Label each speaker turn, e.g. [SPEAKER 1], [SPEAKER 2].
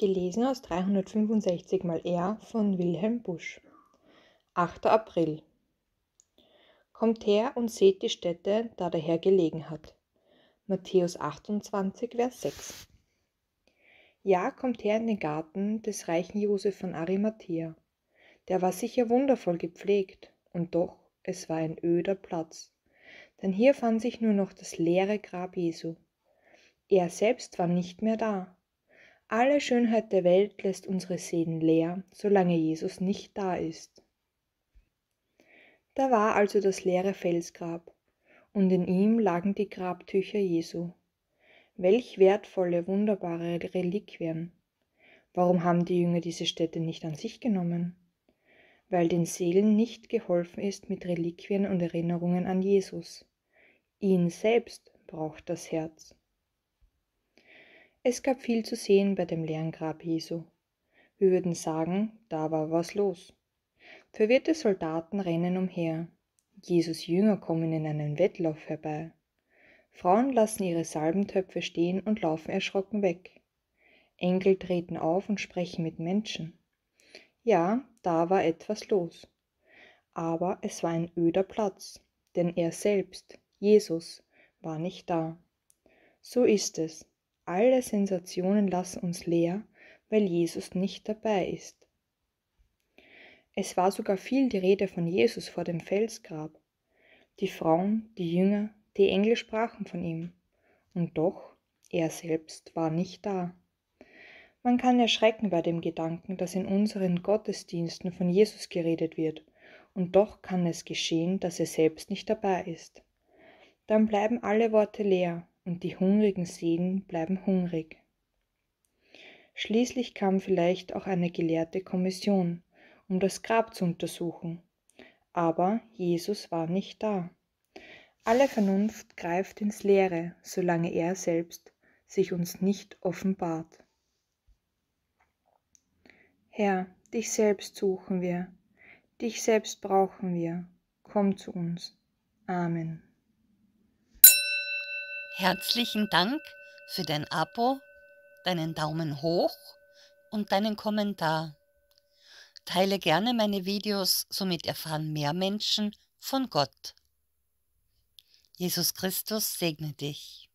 [SPEAKER 1] Gelesen aus 365 mal R von Wilhelm Busch. 8. April. Kommt her und seht die Städte, da der Herr gelegen hat. Matthäus 28, Vers 6. Ja, kommt her in den Garten des reichen Josef von Arimathea. Der war sicher wundervoll gepflegt, und doch, es war ein öder Platz. Denn hier fand sich nur noch das leere Grab Jesu. Er selbst war nicht mehr da, alle Schönheit der Welt lässt unsere Seelen leer, solange Jesus nicht da ist. Da war also das leere Felsgrab, und in ihm lagen die Grabtücher Jesu. Welch wertvolle, wunderbare Reliquien. Warum haben die Jünger diese Stätte nicht an sich genommen? Weil den Seelen nicht geholfen ist mit Reliquien und Erinnerungen an Jesus. Ihn selbst braucht das Herz. Es gab viel zu sehen bei dem leeren Grab Jesu. Wir würden sagen, da war was los. Verwirrte Soldaten rennen umher. Jesus Jünger kommen in einen Wettlauf herbei. Frauen lassen ihre Salbentöpfe stehen und laufen erschrocken weg. Engel treten auf und sprechen mit Menschen. Ja, da war etwas los. Aber es war ein öder Platz, denn er selbst, Jesus, war nicht da. So ist es, alle Sensationen lassen uns leer, weil Jesus nicht dabei ist. Es war sogar viel die Rede von Jesus vor dem Felsgrab. Die Frauen, die Jünger, die Engel sprachen von ihm. Und doch, er selbst war nicht da. Man kann erschrecken bei dem Gedanken, dass in unseren Gottesdiensten von Jesus geredet wird, und doch kann es geschehen, dass er selbst nicht dabei ist. Dann bleiben alle Worte leer, und die hungrigen Seelen bleiben hungrig. Schließlich kam vielleicht auch eine gelehrte Kommission, um das Grab zu untersuchen, aber Jesus war nicht da. Alle Vernunft greift ins Leere, solange er selbst sich uns nicht offenbart. Herr, dich selbst suchen wir, dich selbst brauchen wir, komm zu uns. Amen.
[SPEAKER 2] Herzlichen Dank für dein Abo, deinen Daumen hoch und deinen Kommentar. Teile gerne meine Videos, somit erfahren mehr Menschen von Gott. Jesus Christus segne dich.